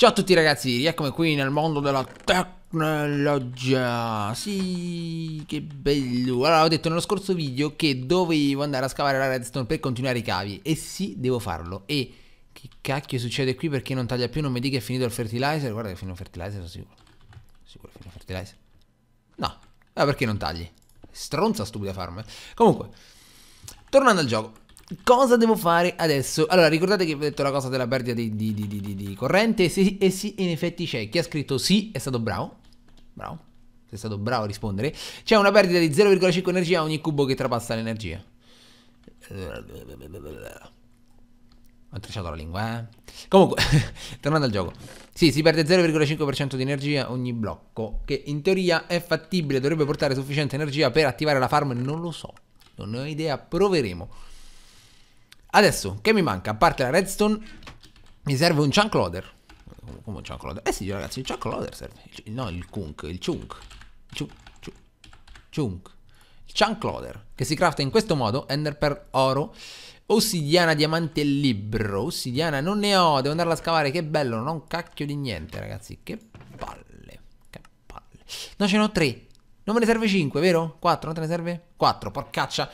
Ciao a tutti ragazzi, eccomi qui nel mondo della tecnologia Sì, che bello Allora, ho detto nello scorso video che dovevo andare a scavare la redstone per continuare i cavi E sì, devo farlo E che cacchio succede qui perché non taglia più Non mi dica che è finito il fertilizer Guarda che è finito il fertilizer, sono sicuro Sicuro è finito il fertilizer No, ma ah, perché non tagli? Stronza stupida farm Comunque, tornando al gioco Cosa devo fare adesso? Allora, ricordate che vi ho detto la cosa della perdita di, di, di, di corrente? Sì, e eh sì, in effetti c'è. Chi ha scritto sì è stato bravo. Bravo. Sei stato bravo a rispondere. C'è una perdita di 0,5 energia a ogni cubo che trapassa l'energia. Ho trecciato la lingua, eh. Comunque, tornando al gioco. Sì, si perde 0,5% di energia ogni blocco, che in teoria è fattibile, dovrebbe portare sufficiente energia per attivare la farm, non lo so. Non ne ho idea, proveremo. Adesso, che mi manca? A parte la redstone, mi serve un chunk loader. Come un chunk loader? Eh sì, ragazzi, il chunk loader serve. Il, no, il kunk, il chunk. Chunk. Chunk. Il chunk loader, che si crafta in questo modo, ender per oro. Ossidiana, diamante e libro. Ossidiana non ne ho, devo andarla a scavare. Che bello, non ho un cacchio di niente, ragazzi. Che palle. Che palle. No, ce ne ho tre. Non me ne serve 5, vero? 4, non te ne serve? 4, porcaccia.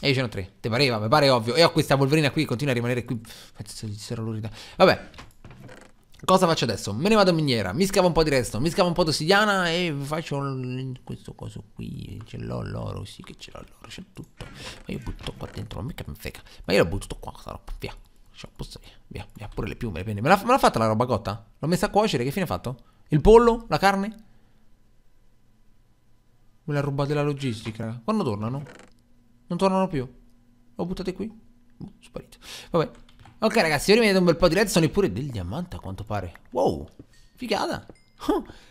E io ce tre. Te pareva, mi pare ovvio. E ho questa polverina qui, continua a rimanere qui. Vabbè. Cosa faccio adesso? Me ne vado in miniera, mi scavo un po' di resto, mi scavo un po' d'ossidiana e faccio questo coso qui, ce l'ho l'oro, sì che ce l'ho l'oro, c'è tutto. Ma io butto qua dentro, mica mi frega. Ma io la butto qua, questa roba, via. Cioè, posso, via, via, via, pure le piume, le penne. Me l'ha, me l'ha fatta la roba cotta? L'ho messa a cuocere, che fine ha fatto? Il pollo? La carne? Me l'ha rubata la logistica, quando tornano? Non tornano più. L'ho buttate qui. Uh, boh, sparito. Vabbè. Ok ragazzi, ora mi vedete un bel po' di redstone e pure del diamante a quanto pare. Wow, figata.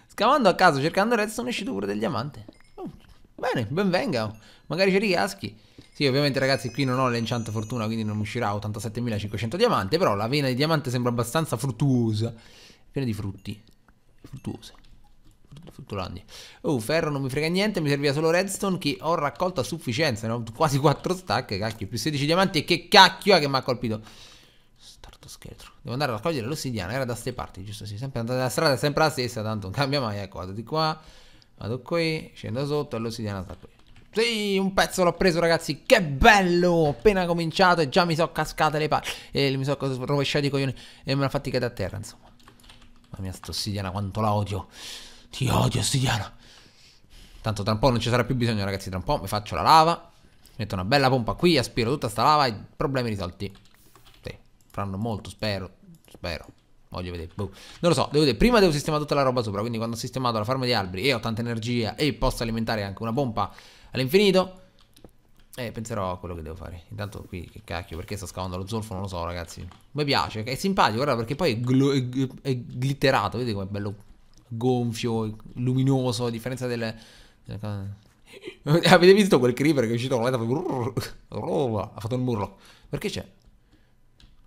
Scavando a caso, cercando redstone, sono uscito pure del diamante. Oh, bene, benvenga. Magari ci riaschi. Sì, ovviamente ragazzi, qui non ho l'enchant fortuna, quindi non uscirà 87.500 diamante, però la vena di diamante sembra abbastanza fruttuosa. Piena di frutti. Fruttuosa. Fruttolandi. Oh, ferro non mi frega niente, mi serviva solo redstone che ho raccolto a sufficienza, no? quasi 4 stack, cacchio, più 16 diamanti e che cacchio è che mi ha colpito. Starto scheletro. Devo andare a raccogliere l'ossidiana, era da ste parti, giusto? Sì, sempre andata la strada, è sempre la stessa, tanto non cambia mai, ecco, vado di qua, vado qui, scendo sotto e l'ossidiana sta qui. Sì, un pezzo l'ho preso ragazzi, che bello! Ho appena cominciato e già mi sono cascate le palle e mi sono rovesciati i coglioni e me l'ha fatti cadere a terra, insomma. Mamma mia, sto ossidiana, quanto la odio. Ti odio, Stigliano. Tanto tra un po' non ci sarà più bisogno, ragazzi. Tra un po' mi faccio la lava. Metto una bella pompa qui, aspiro tutta sta lava e problemi risolti. Sì, faranno molto, spero. Spero. Voglio vedere. Boh. Non lo so, devo vedere. Prima devo sistemare tutta la roba sopra. Quindi quando ho sistemato la farma di alberi e ho tanta energia e posso alimentare anche una pompa all'infinito. E eh, penserò a quello che devo fare. Intanto qui, che cacchio, perché sto scavando lo zolfo? Non lo so, ragazzi. Mi piace, è simpatico, guarda, perché poi è, è, è glitterato, Vedete com'è bello gonfio, luminoso, a differenza delle... delle Avete visto quel creeper che è uscito con la testa? Ha fatto un burlo. Perché c'è?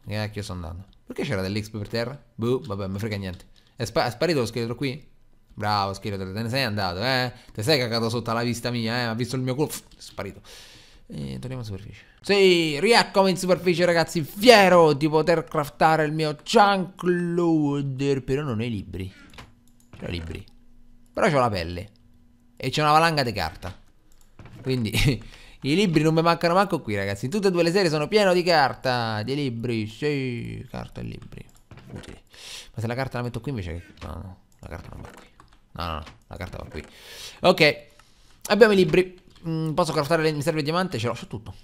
Eh, che io sto andando. Perché c'era dell'XP per terra? Boh, vabbè, mi frega niente. È, spa è sparito lo scheletro qui? Bravo, scheletro, te ne sei andato, eh? Te sei cagato sotto alla vista mia, eh? Ha visto il mio culo? È sparito. E torniamo in superficie. Sì, rieccomo in superficie, ragazzi. Fiero di poter craftare il mio Chunk Loader, però non ho i libri. C'ho libri. Però c'ho la pelle. E c'è una valanga di carta. Quindi i libri non mi mancano manco qui, ragazzi. Tutte e due le serie sono pieno di carta. Di libri. Sì, carta e libri. Utile. Ma se la carta la metto qui invece No, no. La carta non va qui. No, no, no. La carta va qui. Ok. Abbiamo i libri. Mm, posso craftare... Le... Mi serve il diamante? Ce l'ho. C'ho tutto.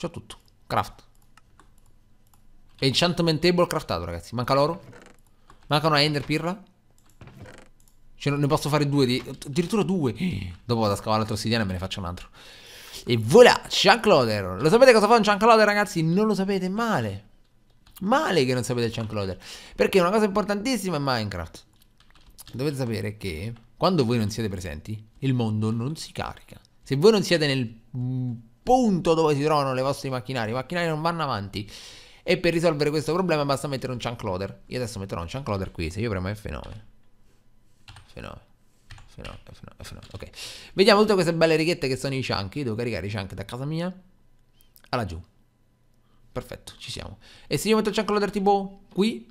C'ho tutto. Craft. Enchantment table craftato, ragazzi. Manca l'oro. Manca una ender pirla. Cioè, ne posso fare due, addirittura due. Dopo vado a scavare l'altro ossidiano e me ne faccio un altro. E voilà, Chunk Loader. Lo sapete cosa fa un Chunk Loader, ragazzi? Non lo sapete male. Male che non sapete il Chunk Loader. Perché una cosa importantissima in Minecraft. Dovete sapere che quando voi non siete presenti, il mondo non si carica. Se voi non siete nel punto dove si trovano le vostre macchinari, i macchinari non vanno avanti. E per risolvere questo problema basta mettere un chunk loader. Io adesso metterò un chunk loader qui, se io premo F9 F9. F9, F9, F9. Ok. Vediamo tutte queste belle righette che sono i chunky. Devo caricare i chunk da casa mia. Alla giù. Perfetto, ci siamo. E se io metto il chunk loader tipo qui?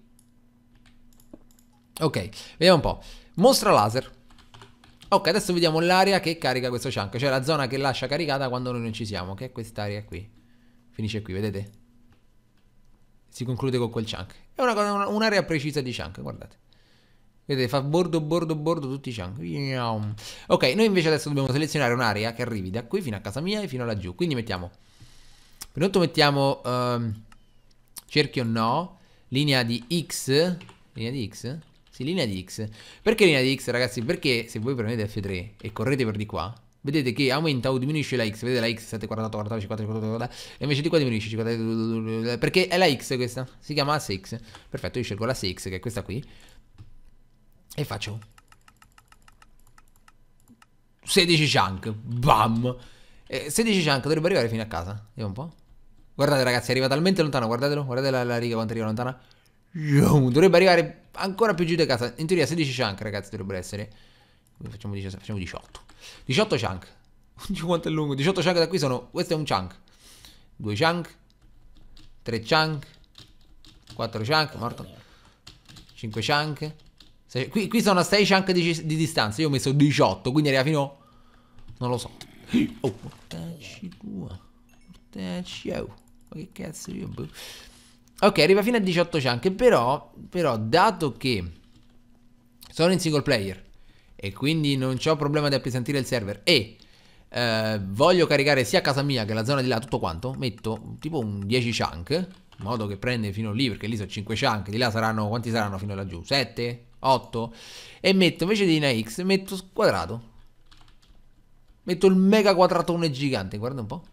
Ok, vediamo un po'. Mostra laser. Ok, adesso vediamo l'area che carica questo chunk, cioè la zona che lascia caricata quando noi non ci siamo, che è quest'area qui. Finisce qui, vedete? Si conclude con quel chunk. È un'area una, un precisa di chunk, guardate. Vedete, fa bordo, bordo, bordo, tutti i chunk. Ok, noi invece adesso dobbiamo selezionare un'area che arrivi da qui fino a casa mia e fino laggiù. Quindi mettiamo... Pronto mettiamo... Um, cerchio no, linea di X... Linea di X? Sì, linea di X. Perché linea di X, ragazzi? Perché se voi premete F3 e correte per di qua, vedete che aumenta o diminuisce la x, vedete la x 7, 48, 49, 50, 48, 48, e invece di qua diminuisce 50, perché è la x questa, si chiama asse x, perfetto, io scelgo l'asse x che è questa qui, e faccio 16 chunk, bam. 16 chunk dovrebbe arrivare fino a casa. Vediamo un po'. Guardate ragazzi, arriva talmente lontano, guardatelo, guardate la, la riga quanto arriva lontana. Dovrebbe arrivare ancora più giù di casa. In teoria 16 chunk ragazzi dovrebbero essere. Facciamo 18. Facciamo 18. 18 chunk. Quanto è lungo? 18 chunk da qui sono. Questo è un chunk. 2 chunk. 3 chunk. 4 chunk. Morto. 5 chunk. Se, qui, qui, sono a 6 chunk di, di, distanza. Io ho messo 18, quindi arriva fino. Non lo so. Oh, portaci tua. Portaci, oh. Ma che cazzo io. Boh. Ok, arriva fino a 18 chunk. Però, però, dato che sono in single player e quindi non ho problema di appesantire il server e eh, voglio caricare sia casa mia che la zona di là tutto quanto, metto tipo un 10 chunk. In modo che prende fino lì, perché lì sono 5 chunk. Di là saranno. Quanti saranno fino laggiù? 7? 8 e metto invece di una X metto quadrato metto il mega quadratone gigante guarda un po'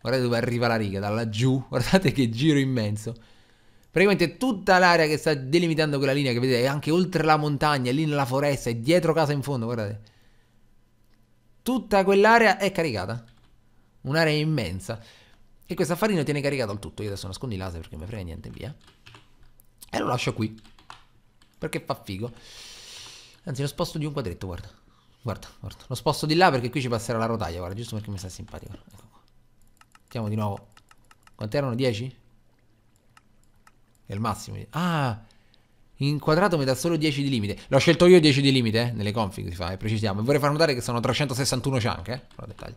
guardate dove arriva la riga da laggiù guardate che giro immenso praticamente tutta l'area che sta delimitando quella linea che vedete è anche oltre la montagna lì nella foresta e dietro casa in fondo guardate tutta quell'area è caricata un'area immensa e questo affarino tiene caricato il tutto io adesso nascondo i laser perché mi frega niente via e lo lascio qui perché fa figo. Anzi, lo sposto di un quadretto, guarda. Guarda, guarda. Lo sposto di là perché qui ci passerà la rotaia, guarda, giusto perché mi sta simpatico. Ecco qua. Mettiamo di nuovo. Quanti erano? 10? È il massimo. Ah! Inquadrato mi dà solo 10 di limite. L'ho scelto io 10 di limite, eh? Nelle config si fa, eh? precisiamo. E vorrei far notare che sono 361 chunk, eh? dettagli.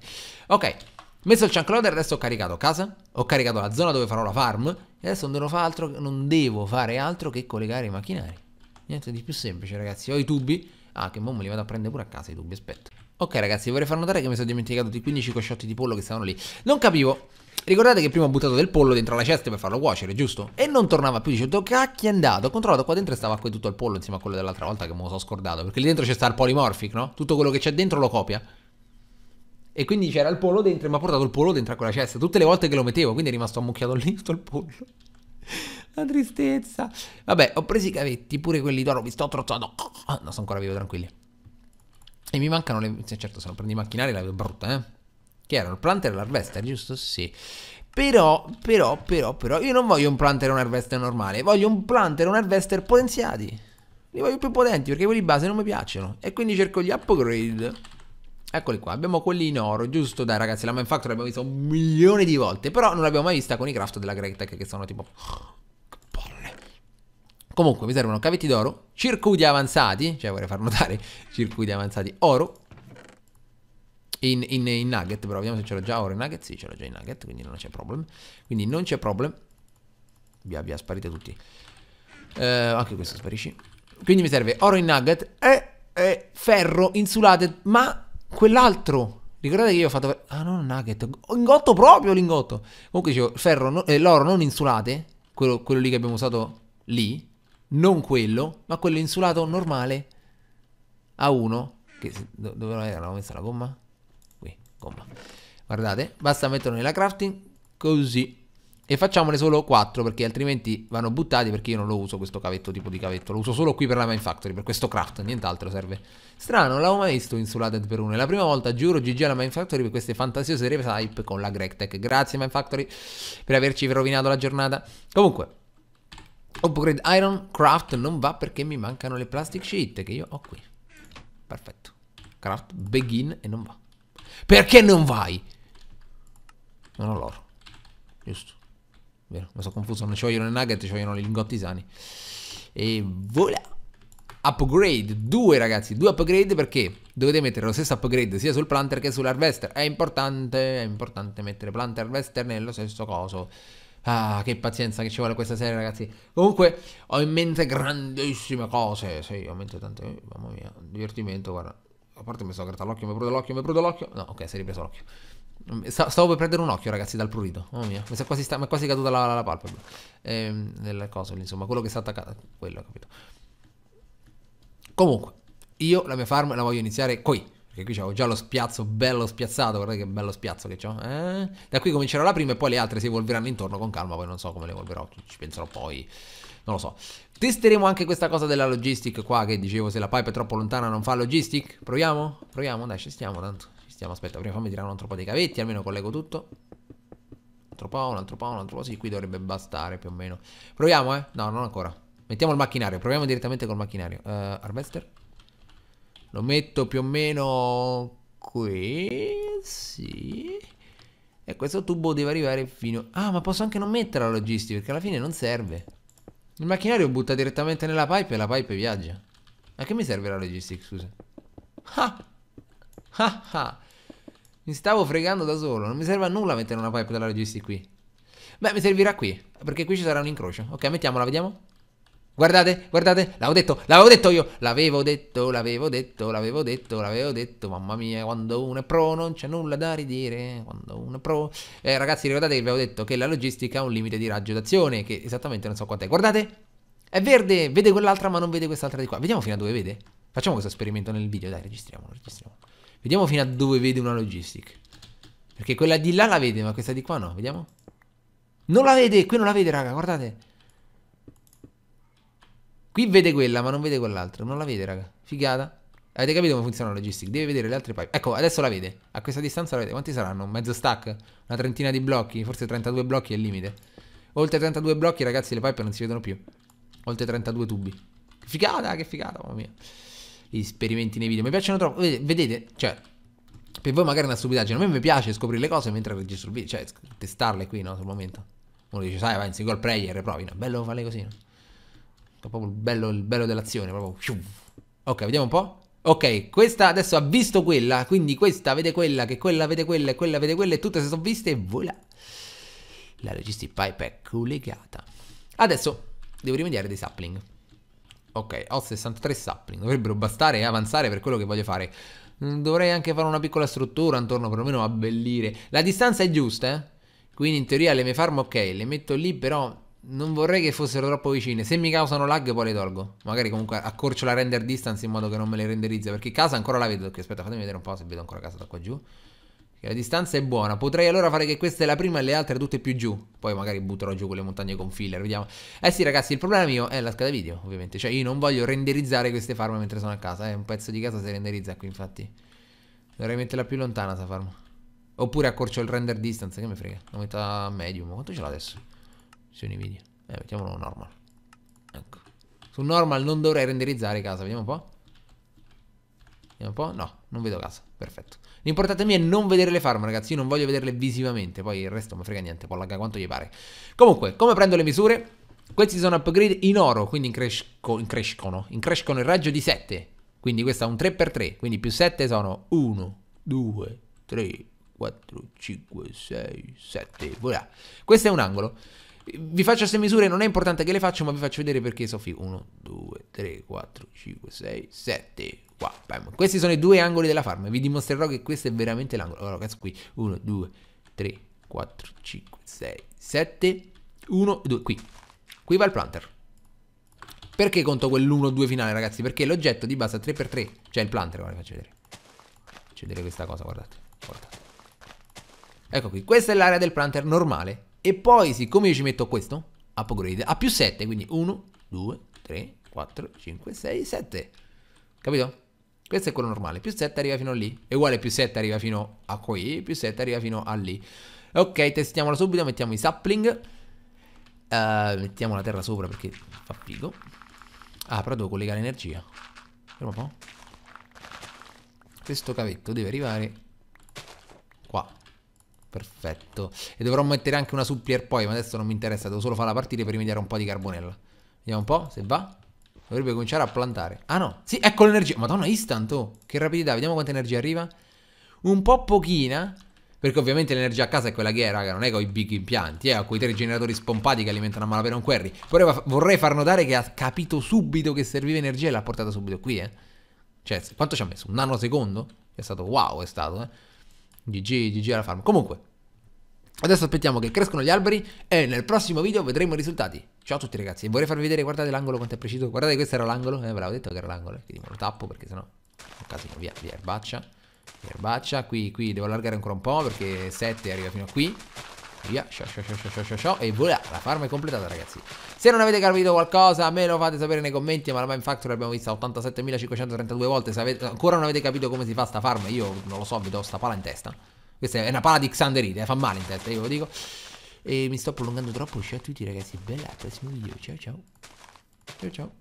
Ok. Messo il chunk loader, adesso ho caricato casa, ho caricato la zona dove farò la farm, e adesso non devo, altro, non devo fare altro che collegare i macchinari. Niente di più semplice ragazzi Ho i tubi Ah che mo me li vado a prendere pure a casa i tubi Aspetta Ok ragazzi vorrei far notare che mi sono dimenticato di 15 cosciotti di pollo che stavano lì Non capivo Ricordate che prima ho buttato del pollo dentro la cesta per farlo cuocere, giusto? E non tornava più, dicevo, cacchio è andato? Ho controllato qua dentro e stava qui tutto il pollo insieme a quello dell'altra volta che me lo sono scordato, perché lì dentro c'è sta il polymorphic, no? Tutto quello che c'è dentro lo copia. E quindi c'era il pollo dentro e mi ha portato il pollo dentro a quella cesta tutte le volte che lo mettevo, quindi è rimasto ammucchiato lì tutto il pollo. La tristezza. Vabbè, ho preso i cavetti, pure quelli d'oro, mi sto trozzando. No, sono ancora vivo, tranquilli. E mi mancano le... Sì, Certo, se non prendi i macchinari la vedo brutta, eh. Che erano il planter e l'harvester, giusto? Sì. Però, però, però, però, io non voglio un planter e un harvester normale. Voglio un planter e un harvester potenziati. Li voglio più potenti perché quelli base non mi piacciono. E quindi cerco gli upgrade. Eccoli qua, abbiamo quelli in oro, giusto? Dai ragazzi, la Manfactor l'abbiamo vista un milione di volte, però non l'abbiamo mai vista con i craft della Great Tech che sono tipo Comunque mi servono cavetti d'oro, circuiti avanzati, cioè vorrei far notare circuiti avanzati oro. In, in, in nugget, però vediamo se ce l'ho già oro in nugget. Sì, ce l'ho già in nugget, quindi non c'è problem. Quindi non c'è problem. Via, via, sparite tutti. Eh, anche questo sparisci. Quindi mi serve oro in nugget e, e ferro insulate, ma quell'altro Ricordate che io ho fatto... Ah no, nugget. Ingotto proprio, lingotto. Comunque dicevo, ferro, no, eh, l'oro non insulate, quello, quello, lì che abbiamo usato lì, non quello, ma quello insulato normale A1, che dove era messa la gomma? Qui, gomma. Guardate, basta metterlo nella crafting così. E facciamone solo 4 perché altrimenti vanno buttati perché io non lo uso questo cavetto tipo di cavetto. Lo uso solo qui per la Mine Factory, per questo craft, nient'altro serve. Strano, non l'avevo mai visto insulated per uno. È la prima volta, giuro, GG alla Mine Factory per queste fantasiose revive con la Greg Tech. Grazie Mine Factory per averci rovinato la giornata. Comunque, Upgrade Iron Craft non va perché mi mancano le plastic sheet che io ho qui. Perfetto. Craft begin e non va. Perché non vai? Non ho l'oro. Giusto. Vero, mi sono confuso. Non ci vogliono i nugget, ci vogliono i lingotti sani. E voilà. Upgrade. Due ragazzi, due upgrade perché dovete mettere lo stesso upgrade sia sul planter che sull'harvester. È importante, è importante mettere planter e harvester nello stesso coso. Ah, che pazienza che ci vuole questa serie, ragazzi. Comunque, ho in mente grandissime cose. Sì, ho in mente tante. Eh, mamma mia, divertimento, guarda. A parte mi sono grattato l'occhio, mi prudo l'occhio, mi prudo l'occhio. No, ok, si è ripreso l'occhio. Mm, stavo per prendere un occhio, ragazzi, dal prurito. Mamma mia, mi, quasi sta, mi è quasi caduta la, la, la palpebra. Ehm, nel coso, insomma, quello che sta attaccato. Quello, capito. Comunque, io la mia farm la voglio iniziare qui. Perché qui c'avevo già lo spiazzo bello spiazzato, guardate che bello spiazzo che ho. Eh? Da qui comincerò la prima e poi le altre si evolveranno intorno con calma, poi non so come le evolverò, ci penserò poi, non lo so. Testeremo anche questa cosa della logistic qua che dicevo se la pipe è troppo lontana non fa logistic. Proviamo? Proviamo, dai ci stiamo tanto. Ci stiamo, aspetta, prima fammi tirare un altro po' dei cavetti, almeno collego tutto. Un altro po', un altro po', un altro po', sì, qui dovrebbe bastare più o meno. Proviamo eh? No, non ancora. Mettiamo il macchinario, proviamo direttamente col macchinario. Uh, eh, harvester? Lo metto più o meno qui, sì. E questo tubo deve arrivare fino... Ah, ma posso anche non mettere la logistica, perché alla fine non serve. Il macchinario butta direttamente nella pipe e la pipe viaggia. A che mi serve la logistica, scusa? Ah! Ah ah! Mi stavo fregando da solo, non mi serve a nulla mettere una pipe della logistica qui. Beh, mi servirà qui, perché qui ci sarà un incrocio. Ok, mettiamola, vediamo. Guardate, guardate, l'avevo detto, l'avevo detto io, l'avevo detto, l'avevo detto, l'avevo detto, l'avevo detto, mamma mia, quando uno è pro non c'è nulla da ridire, quando uno è pro... Eh, ragazzi, ricordate che vi avevo detto che la logistica ha un limite di raggio d'azione, che esattamente non so quant'è. Guardate, è verde, vede quell'altra ma non vede quest'altra di qua. Vediamo fino a dove vede. Facciamo questo esperimento nel video, dai, registriamolo, registriamolo. Vediamo fino a dove vede una logistica. Perché quella di là la vede, ma questa di qua no, vediamo. Non la vede, qui non la vede, raga, guardate. Qui vede quella, ma non vede quell'altra. Non la vede, raga. Figata. Avete capito come funziona la logistica? Deve vedere le altre pipe. Ecco, adesso la vede. A questa distanza la vede. Quanti saranno? mezzo stack? Una trentina di blocchi? Forse 32 blocchi è il limite. Oltre 32 blocchi, ragazzi, le pipe non si vedono più. Oltre 32 tubi. figata, che figata, mamma mia. Gli esperimenti nei video. Mi piacciono troppo. Vedete, cioè, per voi magari è una stupidaggine. A me mi piace scoprire le cose mentre registro il video. Cioè, testarle qui, no? Sul momento. Uno dice, sai, vai in single player provi. No, bello fare così, no? proprio il bello, il bello dell'azione, proprio. Ok, vediamo un po'. Ok, questa adesso ha visto quella, quindi questa vede quella, che quella vede quella, e quella vede quella, e tutte si sono viste e voilà. La Logistic Pipe è collegata. Adesso devo rimediare dei sapling. Ok, ho 63 sapling, dovrebbero bastare e avanzare per quello che voglio fare. Mm, dovrei anche fare una piccola struttura intorno perlomeno a abbellire. La distanza è giusta, eh? Quindi in teoria le mie farm ok, le metto lì però non vorrei che fossero troppo vicine. Se mi causano lag, poi le tolgo. Magari comunque accorcio la render distance in modo che non me le renderizza. Perché casa ancora la vedo. Okay, aspetta, fatemi vedere un po' se vedo ancora casa da qua giù. La distanza è buona. Potrei allora fare che questa è la prima e le altre tutte più giù. Poi magari butterò giù quelle montagne con filler. Vediamo. Eh sì, ragazzi, il problema mio è la scheda video, ovviamente. Cioè, io non voglio renderizzare queste farm mentre sono a casa. Eh, un pezzo di casa si renderizza qui, infatti. Dovrei metterla più lontana, sta farm. Oppure accorcio il render distance, che mi frega. La metto a medium. Quanto ce l'ho adesso? Opzioni video. Eh, mettiamolo normal. Ecco. Su normal non dovrei renderizzare casa, vediamo un po'. Vediamo un po'. No, non vedo casa. Perfetto. L'importante mio è non vedere le farm, ragazzi. Io non voglio vederle visivamente. Poi il resto mi frega niente. Può laggare quanto gli pare. Comunque, come prendo le misure? Questi sono upgrade in oro, quindi increscono, increscono, increscono il raggio di 7. Quindi questo è un 3x3, quindi più 7 sono 1, 2, 3, 4, 5, 6, 7. Voilà. Questo è un angolo. Vi faccio queste misure, non è importante che le faccio, ma vi faccio vedere perché sono fighi. 1, 2, 3, 4, 5, 6, 7. Qua, bam. Questi sono i due angoli della farm. Vi dimostrerò che questo è veramente l'angolo. Allora, cazzo qui. 1, 2, 3, 4, 5, 6, 7. 1, 2, qui. Qui va il planter. Perché conto quell'1-2 finale, ragazzi? Perché l'oggetto di base a 3x3, cioè il planter, guarda, vi faccio vedere. Faccio vedere questa cosa, guardate. guardate. Ecco qui, questa è l'area del planter normale. E poi siccome io ci metto questo, upgrade, a più 7, quindi 1, 2, 3, 4, 5, 6, 7. Capito? Questo è quello normale, più 7 arriva fino a lì, è uguale più 7 arriva fino a qui, più 7 arriva fino a lì. Ok, testiamolo subito, mettiamo i sapling. Uh, mettiamo la terra sopra perché fa figo. Ah, però devo collegare energia. Fermo un po'. Questo cavetto deve arrivare Perfetto. E dovrò mettere anche una supplier poi, ma adesso non mi interessa, devo solo fare la partita per rimediare un po' di carbonella. Vediamo un po' se va. Dovrebbe cominciare a plantare. Ah no, sì, ecco l'energia. Madonna, instant, oh. Che rapidità, vediamo quanta energia arriva. Un po' pochina, perché ovviamente l'energia a casa è quella che è, raga, non è con i big impianti, eh, o quei tre generatori spompati che alimentano a malapena un query. Però vorrei far notare che ha capito subito che serviva energia e l'ha portata subito qui, eh. Cioè, quanto ci ha messo? Un nanosecondo? È stato wow, è stato, eh. GG, GG alla farm. Comunque, adesso aspettiamo che crescono gli alberi e nel prossimo video vedremo i risultati. Ciao a tutti ragazzi, vorrei farvi vedere, guardate l'angolo quanto è preciso. Guardate questo era l'angolo, eh, ve l'avevo detto che era l'angolo, eh, quindi me lo tappo perché sennò... Un casino, via, via erbaccia. Erbaccia, qui, qui devo allargare ancora un po' perché 7 arriva fino a qui. Via, sciò, sciò, sciò, sciò, sciò, E voilà, la farm è completata ragazzi Se non avete capito qualcosa me lo fate sapere nei commenti Ma la Mine Factory l'abbiamo vista 87.532 volte Se avete, ancora non avete capito come si fa sta farm Io non lo so, mi do sta pala in testa Questa è una pala di Xanderite, eh, fa male in testa, io ve lo dico E mi sto prolungando troppo Ciao a tutti ragazzi, bella, prossimo video Ciao ciao Ciao ciao